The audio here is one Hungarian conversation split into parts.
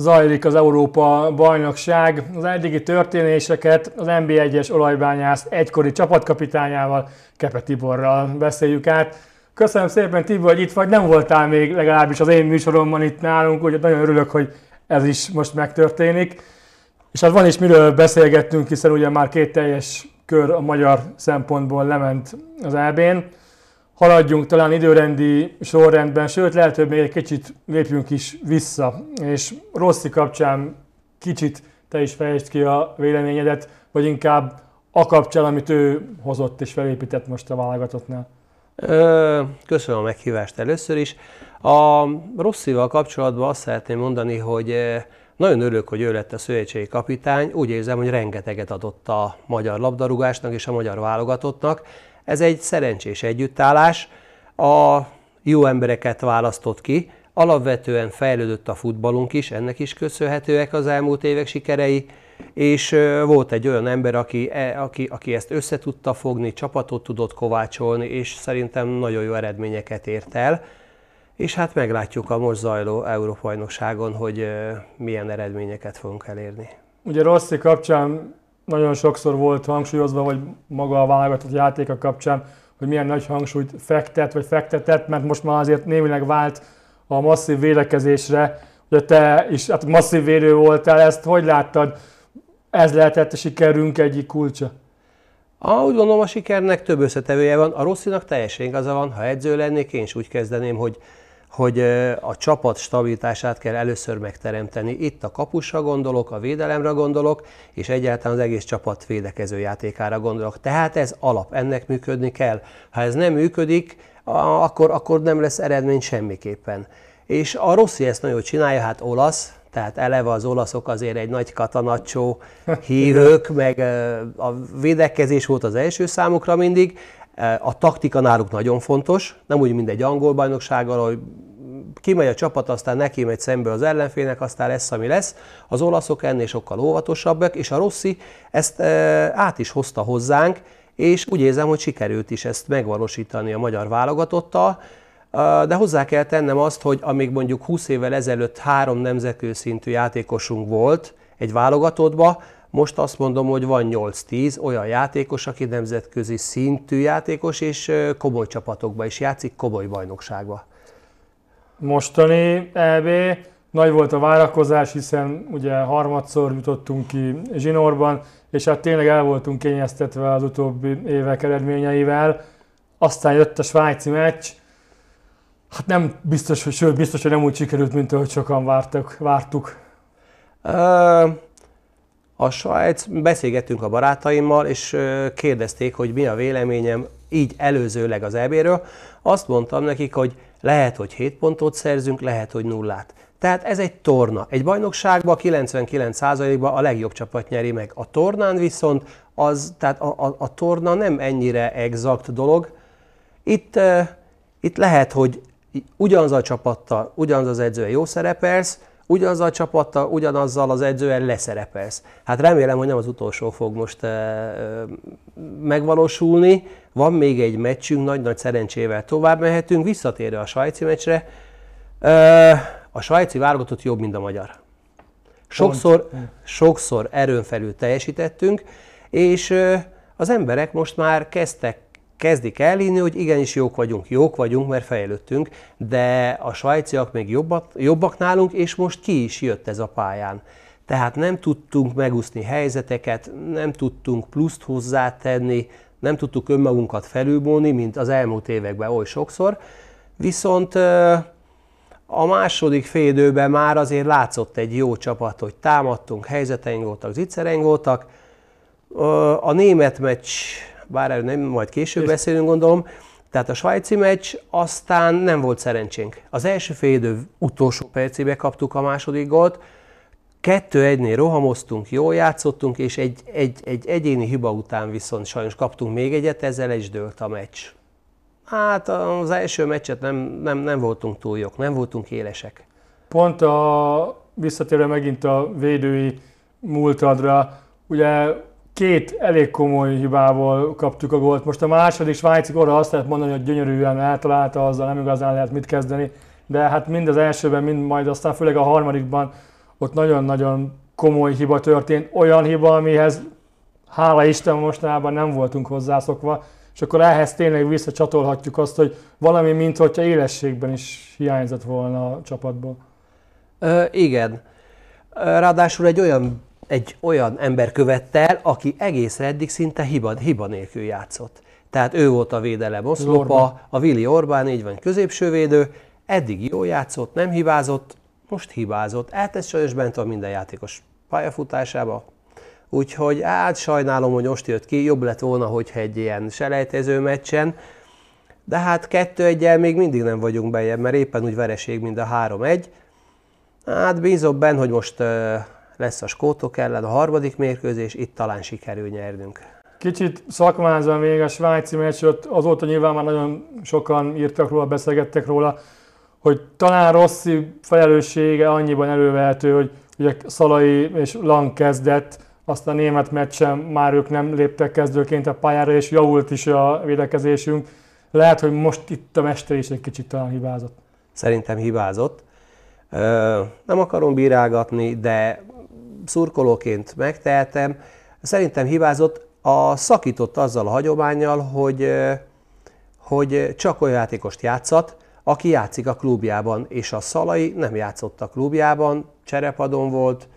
zajlik az Európa bajnokság. Az eddigi történéseket az NB1-es olajbányász egykori csapatkapitányával, Kepe Tiborral beszéljük át. Köszönöm szépen Tibor, hogy itt vagy, nem voltál még legalábbis az én műsoromban itt nálunk, úgyhogy nagyon örülök, hogy ez is most megtörténik. És hát van is miről beszélgettünk, hiszen ugye már két teljes kör a magyar szempontból lement az EB-n haladjunk talán időrendi sorrendben, sőt lehet, hogy még egy kicsit lépjünk is vissza. És Rossi kapcsán kicsit te is fejtsd ki a véleményedet, vagy inkább a kapcsán, amit ő hozott és felépített most a válogatottnál. Köszönöm a meghívást először is. A Rosszival kapcsolatban azt szeretném mondani, hogy nagyon örülök, hogy ő lett a szövetségi kapitány. Úgy érzem, hogy rengeteget adott a magyar labdarúgásnak és a magyar válogatottnak. Ez egy szerencsés együttállás. A jó embereket választott ki, alapvetően fejlődött a futballunk is, ennek is köszönhetőek az elmúlt évek sikerei, és volt egy olyan ember, aki, e, aki, aki ezt össze tudta fogni, csapatot tudott kovácsolni, és szerintem nagyon jó eredményeket ért el. És hát meglátjuk a most zajló Európa-bajnokságon, hogy milyen eredményeket fogunk elérni. Ugye Rossi kapcsán nagyon sokszor volt hangsúlyozva, vagy maga a válogatott játéka kapcsán, hogy milyen nagy hangsúlyt fektet, vagy fektetett, mert most már azért némileg vált a masszív védekezésre, hogy te is hát masszív védő voltál, ezt hogy láttad? Ez lehetett a sikerünk egyik kulcsa? Ah, úgy gondolom, a sikernek több összetevője van, a rosszinak teljesen igaza van, ha edző lennék, én is úgy kezdeném, hogy hogy a csapat stabilitását kell először megteremteni. Itt a kapusra gondolok, a védelemre gondolok, és egyáltalán az egész csapat védekező játékára gondolok. Tehát ez alap, ennek működni kell. Ha ez nem működik, akkor, akkor nem lesz eredmény semmiképpen. És a Rossi ezt nagyon csinálja, hát olasz, tehát eleve az olaszok azért egy nagy katanacsó hívők, meg a védekezés volt az első számukra mindig, a taktika náluk nagyon fontos, nem úgy, mint egy angol bajnoksággal, hogy kimegy a csapat, aztán neki megy szembe az ellenfélnek, aztán lesz, ami lesz. Az olaszok ennél sokkal óvatosabbak, és a Rossi ezt e, át is hozta hozzánk, és úgy érzem, hogy sikerült is ezt megvalósítani a magyar válogatottal, e, de hozzá kell tennem azt, hogy amíg mondjuk 20 évvel ezelőtt három nemzetközi szintű játékosunk volt egy válogatottba, most azt mondom, hogy van 8-10 olyan játékos, aki nemzetközi szintű játékos, és komoly csapatokba is játszik, komoly bajnokságba. Mostani EB, nagy volt a várakozás, hiszen ugye harmadszor jutottunk ki zsinórban, és hát tényleg el voltunk kényeztetve az utóbbi évek eredményeivel. Aztán jött a svájci meccs, hát nem biztos, hogy, sőt, biztos, hogy nem úgy sikerült, mint ahogy sokan vártak, vártuk. Uh a Svájc, beszélgettünk a barátaimmal, és kérdezték, hogy mi a véleményem így előzőleg az EB-ről. Azt mondtam nekik, hogy lehet, hogy 7 pontot szerzünk, lehet, hogy nullát. Tehát ez egy torna. Egy bajnokságban 99%-ban a legjobb csapat nyeri meg. A tornán viszont az, tehát a, a, a torna nem ennyire exakt dolog. Itt, uh, itt lehet, hogy ugyanaz a csapattal, ugyanaz az edzővel jó szerepelsz, ugyanazzal a csapattal, ugyanazzal az edzővel leszerepelsz. Hát remélem, hogy nem az utolsó fog most e, e, megvalósulni. Van még egy meccsünk, nagy-nagy szerencsével tovább mehetünk, visszatérve a svájci meccsre. E, a svájci válogatott jobb, mint a magyar. Sokszor, sokszor erőn felül teljesítettünk, és eh, az emberek most már kezdtek kezdik elhinni, hogy igenis jók vagyunk, jók vagyunk, mert fejlődtünk, de a svájciak még jobbat, jobbak nálunk, és most ki is jött ez a pályán. Tehát nem tudtunk megúszni helyzeteket, nem tudtunk pluszt hozzátenni, nem tudtuk önmagunkat felülmúlni, mint az elmúlt években oly sokszor, viszont a második félidőben már azért látszott egy jó csapat, hogy támadtunk, helyzeteink voltak, zicsereink voltak. A német meccs bár erről nem majd később és... beszélünk, gondolom. Tehát a svájci meccs aztán nem volt szerencsénk. Az első félidő utolsó percébe kaptuk a második gólt, kettő egynél rohamoztunk, jól játszottunk, és egy, egy, egy egyéni hiba után viszont sajnos kaptunk még egyet, ezzel is dőlt a meccs. Hát az első meccset nem, nem, nem voltunk túl jók, nem voltunk élesek. Pont a visszatérve megint a védői múltadra, ugye két elég komoly hibával kaptuk a gólt. Most a második svájci óra azt lehet mondani, hogy gyönyörűen eltalálta, azzal nem igazán lehet mit kezdeni, de hát mind az elsőben, mind majd aztán főleg a harmadikban ott nagyon-nagyon komoly hiba történt, olyan hiba, amihez hála Isten mostanában nem voltunk hozzászokva, és akkor ehhez tényleg visszacsatolhatjuk azt, hogy valami, mint hogyha élességben is hiányzott volna a csapatból. Ö, igen. Ráadásul egy olyan egy olyan ember követte el, aki egész eddig szinte hiba, hiba nélkül játszott. Tehát ő volt a védelem oszlopa, a Vili Orbán, így van, védő, eddig jó játszott, nem hibázott, most hibázott. Hát ez sajnos bent van minden játékos pályafutásába. Úgyhogy hát sajnálom, hogy most jött ki, jobb lett volna, hogy egy ilyen selejtező meccsen, de hát kettő egyel még mindig nem vagyunk bejebb, mert éppen úgy vereség, mint a 3-1. Hát bízom benne, hogy most lesz a skótok ellen a harmadik mérkőzés, itt talán sikerül nyernünk. Kicsit szakmázva még a svájci meccs, ott azóta nyilván már nagyon sokan írtak róla, beszélgettek róla, hogy talán Rossi felelőssége annyiban elővehető, hogy ugye Szalai és Lang kezdett, aztán a német meccsen már ők nem léptek kezdőként a pályára, és javult is a védekezésünk. Lehet, hogy most itt a mester is egy kicsit talán hibázott. Szerintem hibázott. Nem akarom bírálgatni, de szurkolóként megtehetem, szerintem hibázott, a szakított azzal a hagyományjal, hogy, hogy csak olyan játékost játszat, aki játszik a klubjában, és a Szalai nem játszott a klubjában, cserepadon volt,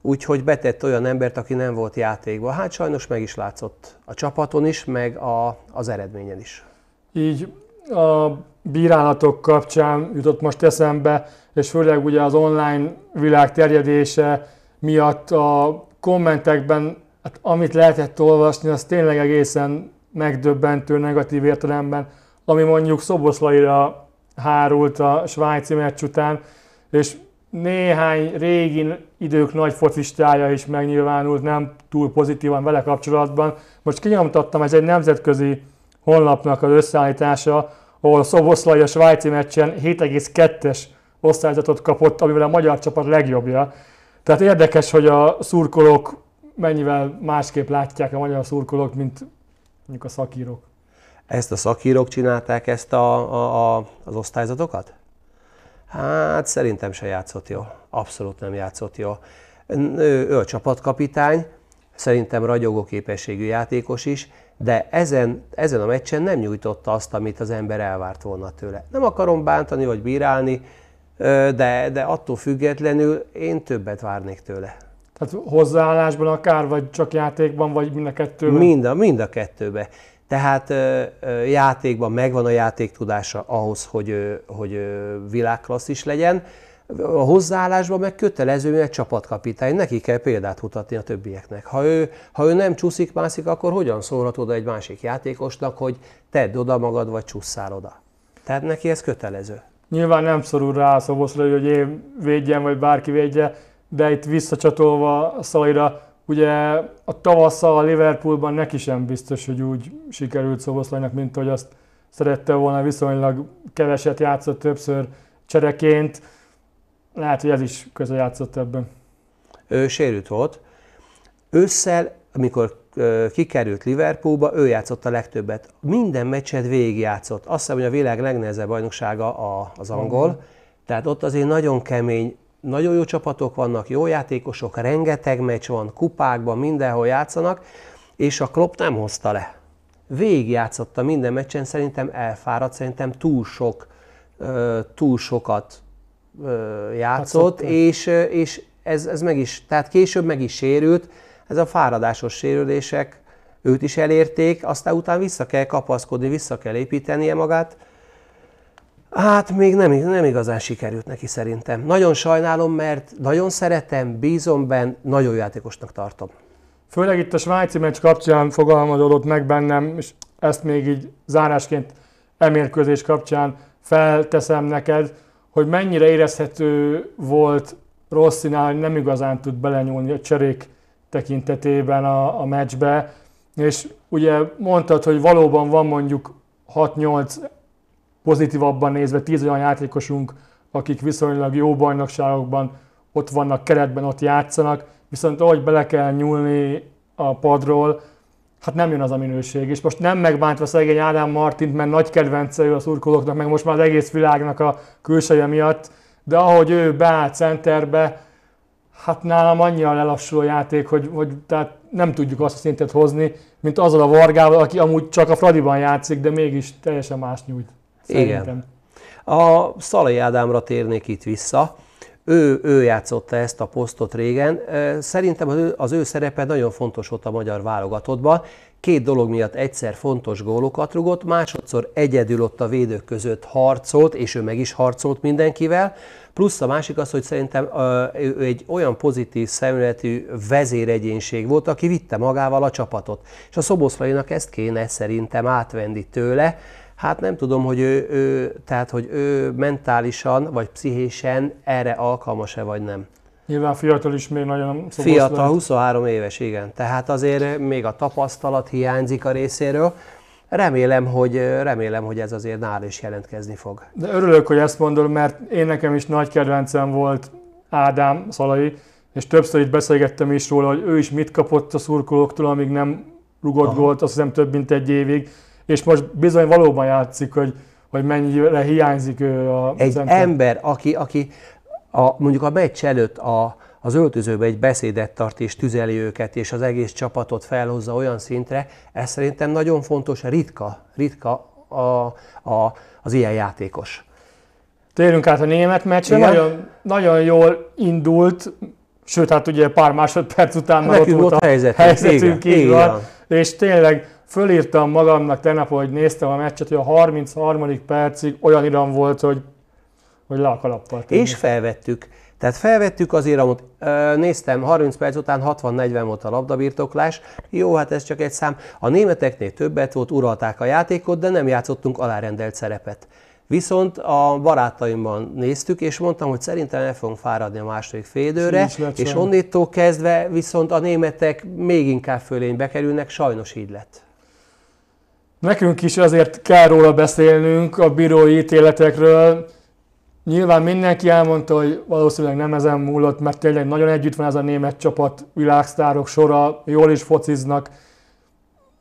úgyhogy betett olyan embert, aki nem volt játékban. Hát sajnos meg is látszott a csapaton is, meg a, az eredményen is. Így a bírálatok kapcsán jutott most eszembe, és főleg ugye az online világ terjedése, miatt a kommentekben, hát amit lehetett olvasni, az tényleg egészen megdöbbentő negatív értelemben, ami mondjuk Szoboszlaira hárult a svájci meccs után, és néhány régi idők nagy focistája is megnyilvánult, nem túl pozitívan vele kapcsolatban. Most kinyomtattam, ez egy nemzetközi honlapnak az összeállítása, ahol Szoboszlai a svájci meccsen 7,2-es osztályzatot kapott, amivel a magyar csapat legjobbja. Tehát érdekes, hogy a szurkolók mennyivel másképp látják a magyar szurkolók, mint mondjuk a szakírók. Ezt a szakírók csinálták, ezt a, a, a, az osztályzatokat? Hát szerintem se játszott jól. Abszolút nem játszott jól. Ő, ő a csapatkapitány, szerintem ragyogó képességű játékos is, de ezen, ezen a meccsen nem nyújtotta azt, amit az ember elvárt volna tőle. Nem akarom bántani vagy bírálni, de, de attól függetlenül én többet várnék tőle. Tehát hozzáállásban akár, vagy csak játékban, vagy mind a kettőben? Mind a, mind a kettőbe. Tehát játékban megvan a játék tudása ahhoz, hogy, hogy világklasszis legyen, a hozzáállásban meg kötelező, mert csapatkapitány, neki kell példát mutatni a többieknek. Ha ő, ha ő nem csúszik, mászik, akkor hogyan szólhat oda egy másik játékosnak, hogy tedd oda magad, vagy csúszszál oda? Tehát neki ez kötelező. Nyilván nem szorul rá a Szoboszlai, hogy én védjem, vagy bárki védje, de itt visszacsatolva a Szalaira, ugye a tavasszal a Liverpoolban neki sem biztos, hogy úgy sikerült Szoboszlainak, mint hogy azt szerette volna viszonylag keveset játszott többször csereként. Lehet, hogy ez is köze játszott ebben. Ő sérült volt. Ősszel, amikor kikerült Liverpoolba, ő játszott a legtöbbet. Minden meccset végigjátszott. Azt hiszem, hogy a világ legnehezebb bajnoksága a, az angol, tehát ott azért nagyon kemény, nagyon jó csapatok vannak, jó játékosok, rengeteg meccs van, kupákban, mindenhol játszanak, és a Klopp nem hozta le. Végigjátszotta minden meccsen, szerintem elfáradt, szerintem túl sok, túl sokat játszott, Hatszott. és, és ez, ez meg is, tehát később meg is sérült, ez a fáradásos sérülések őt is elérték, aztán utána vissza kell kapaszkodni, vissza kell építenie magát. Hát még nem, nem igazán sikerült neki szerintem. Nagyon sajnálom, mert nagyon szeretem, bízom benne, nagyon játékosnak tartom. Főleg itt a svájci meccs kapcsán fogalmazódott meg bennem, és ezt még így zárásként emérkőzés kapcsán felteszem neked, hogy mennyire érezhető volt Rosszinál, hogy nem igazán tud belenyúlni a cserék tekintetében a, a meccsbe, és ugye mondtad, hogy valóban van mondjuk 6-8 pozitívabban nézve 10 olyan játékosunk, akik viszonylag jó bajnokságokban ott vannak keretben, ott játszanak, viszont ahogy bele kell nyúlni a padról, hát nem jön az a minőség. És most nem megbántva szegény Ádám Martint, mert nagy kedvence ő a szurkolóknak, meg most már az egész világnak a külseje miatt, de ahogy ő beállt centerbe, Hát nálam annyira lelassul a játék, hogy, hogy tehát nem tudjuk azt a szintet hozni, mint azzal a Vargával, aki amúgy csak a Fradiban játszik, de mégis teljesen más nyújt. Szerintem. Igen. A Szalai Ádámra térnék itt vissza. Ő, ő játszotta ezt a posztot régen. Szerintem az ő, az ő szerepe nagyon fontos volt a magyar válogatottban. Két dolog miatt egyszer fontos gólokat rugott, másodszor egyedül ott a védők között harcolt, és ő meg is harcolt mindenkivel. Plusz a másik az, hogy szerintem ő egy olyan pozitív szemületű vezéregyénység volt, aki vitte magával a csapatot. És a Szoboszlainak ezt kéne szerintem átvenni tőle, Hát nem tudom, hogy ő, ő, tehát, hogy ő mentálisan vagy pszichésen erre alkalmas-e vagy nem. Nyilván fiatal is még nagyon Fiatal, 23 éves, igen. Tehát azért még a tapasztalat hiányzik a részéről. Remélem hogy, remélem, hogy ez azért nál is jelentkezni fog. De örülök, hogy ezt mondod, mert én nekem is nagy kedvencem volt Ádám Szalai, és többször itt beszélgettem is róla, hogy ő is mit kapott a szurkolóktól, amíg nem rugott volt, azt hiszem több mint egy évig, és most bizony valóban játszik, hogy, hogy mennyire hiányzik ő a Egy ember, aki, aki a, mondjuk a meccs előtt a, az öltözőbe egy beszédet tart és tüzeli őket, és az egész csapatot felhozza olyan szintre, ez szerintem nagyon fontos, ritka, ritka a, a, az ilyen játékos. Térjünk át a német meccsre, nagyon, nagyon jól indult, sőt, hát ugye pár másodperc után már ott volt a helyzetünk, helyzetünk Igen. így van. És tényleg fölírtam magamnak tegnap, hogy néztem a meccset, hogy a 33. percig olyan iram volt, hogy, hogy le a És felvettük. Tehát felvettük azért, amit néztem, 30 perc után 60-40 volt a labdabirtoklás, jó, hát ez csak egy szám. A németeknél többet volt, uralták a játékot, de nem játszottunk alárendelt szerepet. Viszont a barátaimban néztük, és mondtam, hogy szerintem el fogunk fáradni a második félidőre, és onnétól kezdve viszont a németek még inkább fölénybe kerülnek, sajnos így lett. Nekünk is azért kell róla beszélnünk a bírói ítéletekről, Nyilván mindenki elmondta, hogy valószínűleg nem ezen múlott, mert tényleg nagyon együtt van ez a német csapat, világsztárok sora, jól is fociznak,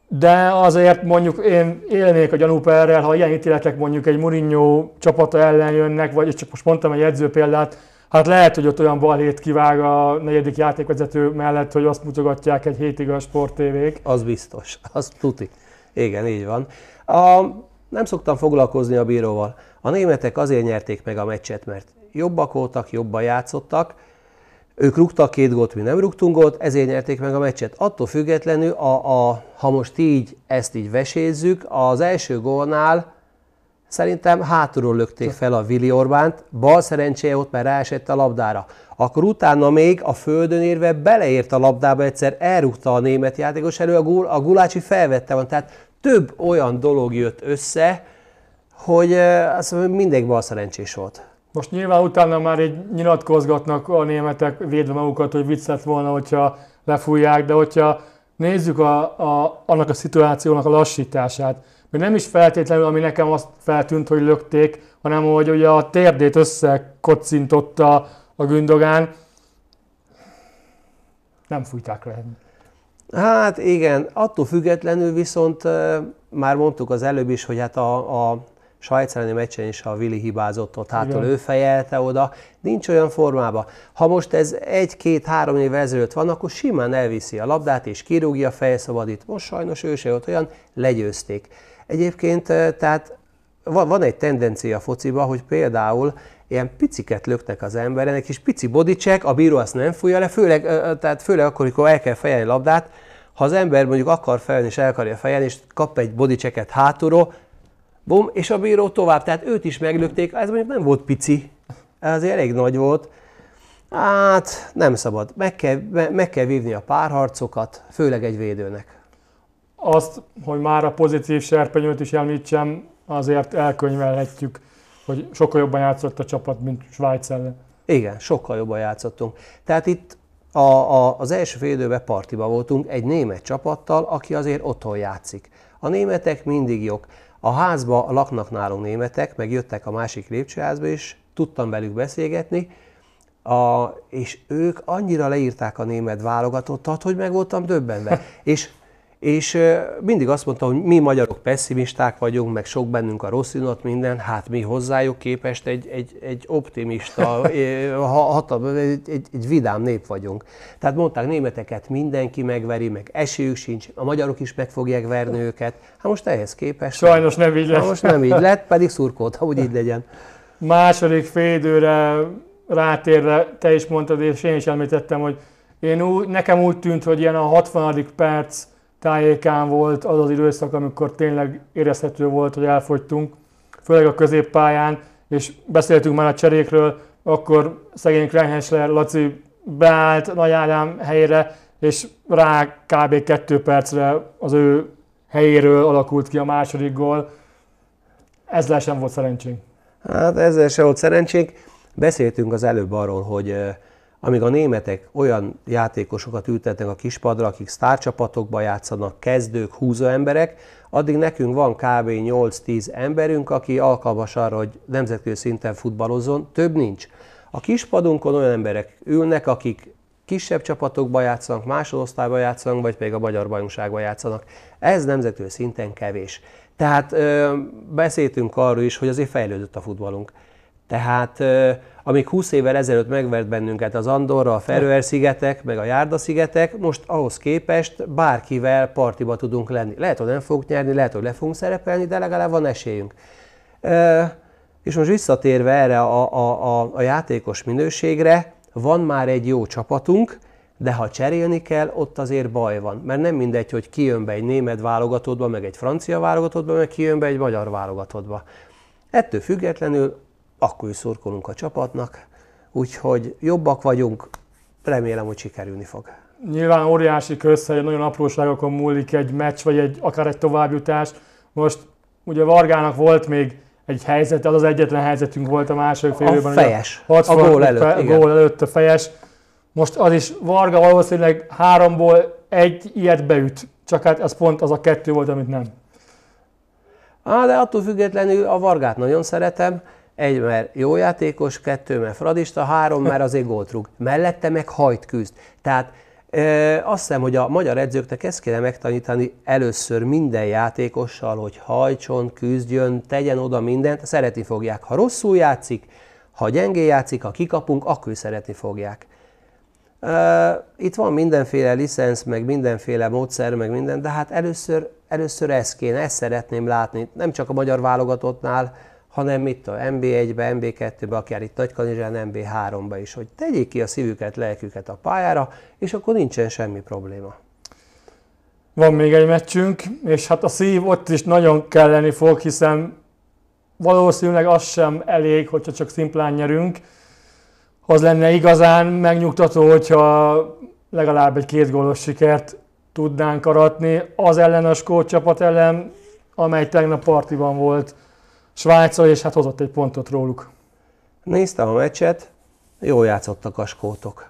de azért mondjuk én élnék a gyanúperrel, ha ilyen ítéletek mondjuk egy Mourinho csapata ellen jönnek, vagy csak most mondtam egy edző példát, hát lehet, hogy ott olyan balhét kivág a negyedik játékvezető mellett, hogy azt mutogatják egy hétig a sporttévék. Az biztos, az tuti. Igen, így van. A, nem szoktam foglalkozni a bíróval. A németek azért nyerték meg a meccset, mert jobbak voltak, jobban játszottak, ők rúgtak két gólt, mi nem rúgtunk gólt, ezért nyerték meg a meccset. Attól függetlenül, a, a, ha most így ezt így vesézzük, az első gólnál szerintem hátulról lökték fel a Vili Orbánt, bal szerencséje ott már ráesett a labdára. Akkor utána még a földön érve beleért a labdába, egyszer elrúgta a német játékos elő, a, gul, a gulácsi felvette van. Tehát több olyan dolog jött össze, hogy eh, az mindig bal szerencsés volt. Most nyilván utána már egy nyilatkozgatnak a németek védve magukat, hogy vicc lett volna, hogyha lefújják, de hogyha nézzük a, a, annak a szituációnak a lassítását, mert nem is feltétlenül, ami nekem azt feltűnt, hogy lökték, hanem hogy ugye a térdét összekocintotta a gündogán, nem fújták le. Hát igen, attól függetlenül viszont eh, már mondtuk az előbb is, hogy hát a, a és ha meccsen is, a Vili hibázott ott, hát ő fejelte oda, nincs olyan formába. Ha most ez egy-két-három év ezelőtt van, akkor simán elviszi a labdát, és kirúgja, fejszabadít. Most sajnos ő se ott olyan, legyőzték. Egyébként eh, tehát van egy tendencia a fociban, hogy például ilyen piciket löknek az emberen, egy kis pici bodicsek, a bíró azt nem fújja le, főleg, eh, eh, tehát főleg akkor, amikor el kell fejelni labdát, ha az ember mondjuk akar fejelni és el akarja fejelni, és kap egy bodicseket hátulról, bum, és a bíró tovább. Tehát őt is meglökték, ez mondjuk nem volt pici, ez azért elég nagy volt. Hát nem szabad, meg kell, meg kell vívni a párharcokat, főleg egy védőnek. Azt, hogy már a pozitív serpenyőt is említsem, azért elkönyvelhetjük, hogy sokkal jobban játszott a csapat, mint Svájc ellen. Igen, sokkal jobban játszottunk. Tehát itt a, a, az első fél időben partiba voltunk egy német csapattal, aki azért otthon játszik. A németek mindig jók. A házba laknak nálunk németek, meg jöttek a másik lépcsőházba, és tudtam velük beszélgetni, a, és ők annyira leírták a német válogatottat, hogy meg voltam döbbenve. és És mindig azt mondta, hogy mi magyarok pessimisták vagyunk, meg sok bennünk a rossz inat, minden, hát mi hozzájuk képest egy, egy, egy optimista, egy, egy, egy vidám nép vagyunk. Tehát mondták, németeket mindenki megveri, meg esélyük sincs, a magyarok is meg fogják verni őket. Hát most ehhez képest... Sajnos nem így hát lett. most nem így lett, pedig szurkolta, hogy így legyen. Második félidőre rátérve, te is mondtad, és én is említettem, hogy én úgy, nekem úgy tűnt, hogy ilyen a 60. perc tájékán volt az az időszak, amikor tényleg érezhető volt, hogy elfogytunk, főleg a középpályán, és beszéltünk már a cserékről, akkor szegény Krenhensler Laci beállt Nagy Ádám helyére, és rá kb. kettő percre az ő helyéről alakult ki a második gól. Ezzel sem volt szerencsénk. Hát ezzel sem volt szerencsénk. Beszéltünk az előbb arról, hogy amíg a németek olyan játékosokat ültetnek a kispadra, akik sztárcsapatokba játszanak, kezdők, húzó emberek, addig nekünk van kb. 8-10 emberünk, aki alkalmas arra, hogy nemzetközi szinten futballozzon, több nincs. A kispadunkon olyan emberek ülnek, akik kisebb csapatokba játszanak, másodosztályba játszanak, vagy pedig a magyar bajnokságba játszanak. Ez nemzetközi szinten kevés. Tehát ö, beszéltünk arról is, hogy azért fejlődött a futballunk. Tehát amíg 20 évvel ezelőtt megvert bennünket az Andorra, a Ferőer szigetek meg a Járda-szigetek, most ahhoz képest bárkivel partiba tudunk lenni. Lehet, hogy nem fogunk nyerni, lehet, hogy le fogunk szerepelni, de legalább van esélyünk. És most visszatérve erre a, a, a, a játékos minőségre, van már egy jó csapatunk, de ha cserélni kell, ott azért baj van. Mert nem mindegy, hogy kijön be egy német válogatottba, meg egy francia válogatottba, meg kijön be egy magyar válogatottba. Ettől függetlenül akkor is szurkolunk a csapatnak, úgyhogy jobbak vagyunk, remélem, hogy sikerülni fog. Nyilván óriási hogy nagyon apróságokon múlik egy meccs, vagy egy, akár egy továbbjutás. Most ugye Vargának volt még egy helyzet, az az egyetlen helyzetünk volt a második fél A fejes, a, a gól előtt. Fe, igen. gól előtt a fejes. Most az is Varga valószínűleg háromból egy ilyet beüt, csak hát ez pont az a kettő volt, amit nem. Á, de attól függetlenül a Vargát nagyon szeretem, egy, mert jó játékos, kettő, mert fradista, három, mert hm. az gólt rúg. Mellette meg hajt küzd. Tehát e, azt hiszem, hogy a magyar edzőknek ezt kéne megtanítani először minden játékossal, hogy hajtson, küzdjön, tegyen oda mindent, szereti fogják. Ha rosszul játszik, ha gyengé játszik, ha kikapunk, akkor szeretni fogják. Itt van mindenféle licensz, meg mindenféle módszer, meg minden, de hát először, először ezt kéne, ezt szeretném látni. Nem csak a magyar válogatottnál, hanem itt a MB1-be, MB2-be, akár itt Nagykanizsán, MB3-ba is, hogy tegyék ki a szívüket, lelküket a pályára, és akkor nincsen semmi probléma. Van még egy meccsünk, és hát a szív ott is nagyon kelleni fog, hiszen valószínűleg az sem elég, hogyha csak szimplán nyerünk. Az lenne igazán megnyugtató, hogyha legalább egy két gólos sikert tudnánk aratni az ellen a skót csapat ellen, amely tegnap partiban volt Svájccal, és hát hozott egy pontot róluk. Néztem a meccset, jól játszottak a skótok.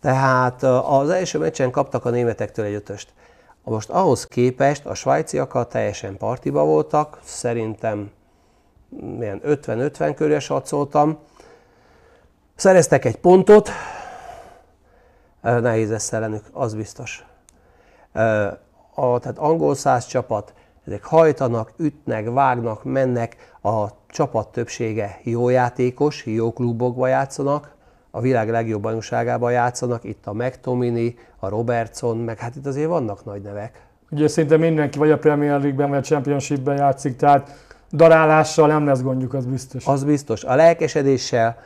Tehát az első meccsen kaptak a németektől egy ötöst. Most ahhoz képest a svájciakkal teljesen partiba voltak, szerintem milyen mm, 50-50 körül satszoltam. Szereztek egy pontot, nehéz lesz ellenük, az biztos. A, tehát angol száz csapat, ezek hajtanak, ütnek, vágnak, mennek, a csapat többsége jó játékos, jó klubokba játszanak, a világ legjobb bajnokságában játszanak, itt a McTominay, a Robertson, meg hát itt azért vannak nagy nevek. Ugye szinte mindenki vagy a Premier League-ben, vagy a Championship-ben játszik, tehát darálással nem lesz gondjuk, az biztos. Az biztos. A lelkesedéssel,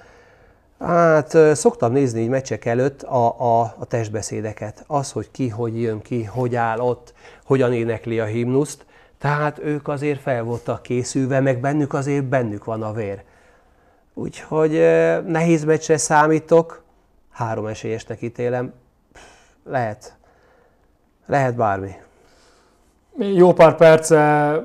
hát szoktam nézni így meccsek előtt a, a, a testbeszédeket. Az, hogy ki, hogy jön ki, hogy áll ott, hogyan énekli a himnuszt. Tehát ők azért fel voltak készülve, meg bennük azért bennük van a vér. Úgyhogy nehéz meccsre számítok, három esélyesnek ítélem, lehet, lehet bármi. Jó pár perce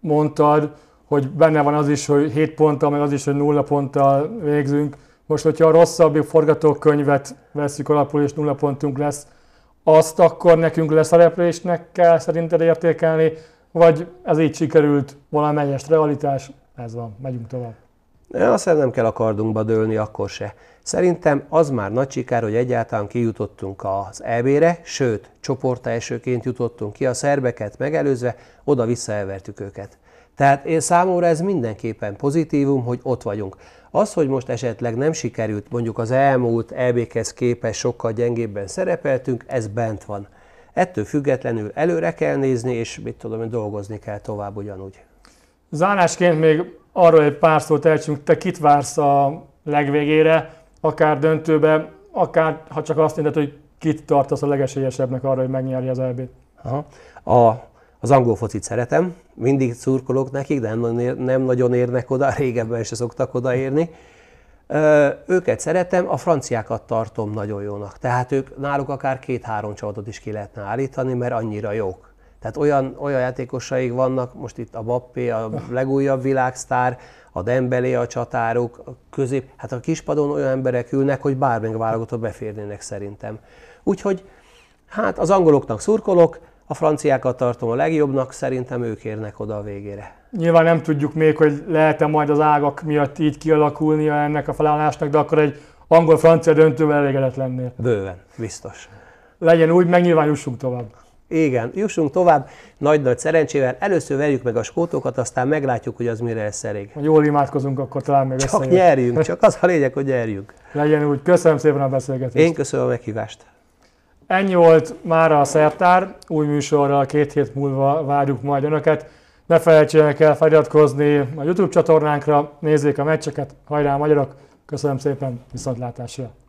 mondtad, hogy benne van az is, hogy 7 ponttal, meg az is, hogy 0 ponttal végzünk. Most, hogyha a rosszabb forgatókönyvet veszük alapul, és 0 pontunk lesz, azt akkor nekünk leszereplésnek kell szerinted értékelni, vagy ez így sikerült, valamelyest realitás, ez van, megyünk tovább. Ne, Aztán nem kell a kardunkba dőlni, akkor se. Szerintem az már nagy siker, hogy egyáltalán kijutottunk az EB-re, sőt, elsőként jutottunk ki a szerbeket megelőzve, oda visszaelvertük őket. Tehát én számomra ez mindenképpen pozitívum, hogy ott vagyunk. Az, hogy most esetleg nem sikerült, mondjuk az elmúlt EB-khez képest sokkal gyengébben szerepeltünk, ez bent van. Ettől függetlenül előre kell nézni, és mit tudom hogy dolgozni kell tovább ugyanúgy. Zárásként még arról egy pár szót elcsünk, te kit vársz a legvégére, akár döntőbe, akár ha csak azt mondod, hogy kit tartasz a legesélyesebbnek arra, hogy megnyerje az elbét. Aha. A, az angol focit szeretem, mindig szurkolok nekik, de nem, nem nagyon érnek oda, régebben se szoktak odaérni. Őket szeretem, a franciákat tartom nagyon jónak. Tehát ők náluk akár két-három csapatot is ki lehetne állítani, mert annyira jók. Tehát olyan, olyan játékosaik vannak, most itt a Bappé, a legújabb világsztár, a Dembélé a csatárok, a közép, hát a kispadon olyan emberek ülnek, hogy bármilyen válogatott beférnének szerintem. Úgyhogy hát az angoloknak szurkolok, a franciákat tartom a legjobbnak, szerintem ők érnek oda a végére. Nyilván nem tudjuk még, hogy lehet-e majd az ágak miatt így kialakulnia ennek a felállásnak, de akkor egy angol-francia döntővel elégedett lennél. Bőven, biztos. Legyen úgy, meg nyilván jussunk tovább. Igen, jussunk tovább nagy-nagy szerencsével. Először verjük meg a skótokat, aztán meglátjuk, hogy az mire lesz elég. Jól imádkozunk, akkor talán meg Csak összejön. nyerjünk, csak az a lényeg, hogy nyerjünk. Legyen úgy. Köszönöm szépen a beszélgetést. Én köszönöm a meghívást. Ennyi volt már a szertár, új műsorral két hét múlva várjuk majd Önöket. Ne felejtsenek el feliratkozni a YouTube csatornánkra, nézzék a meccseket, hajrá magyarok, köszönöm szépen, viszontlátásra!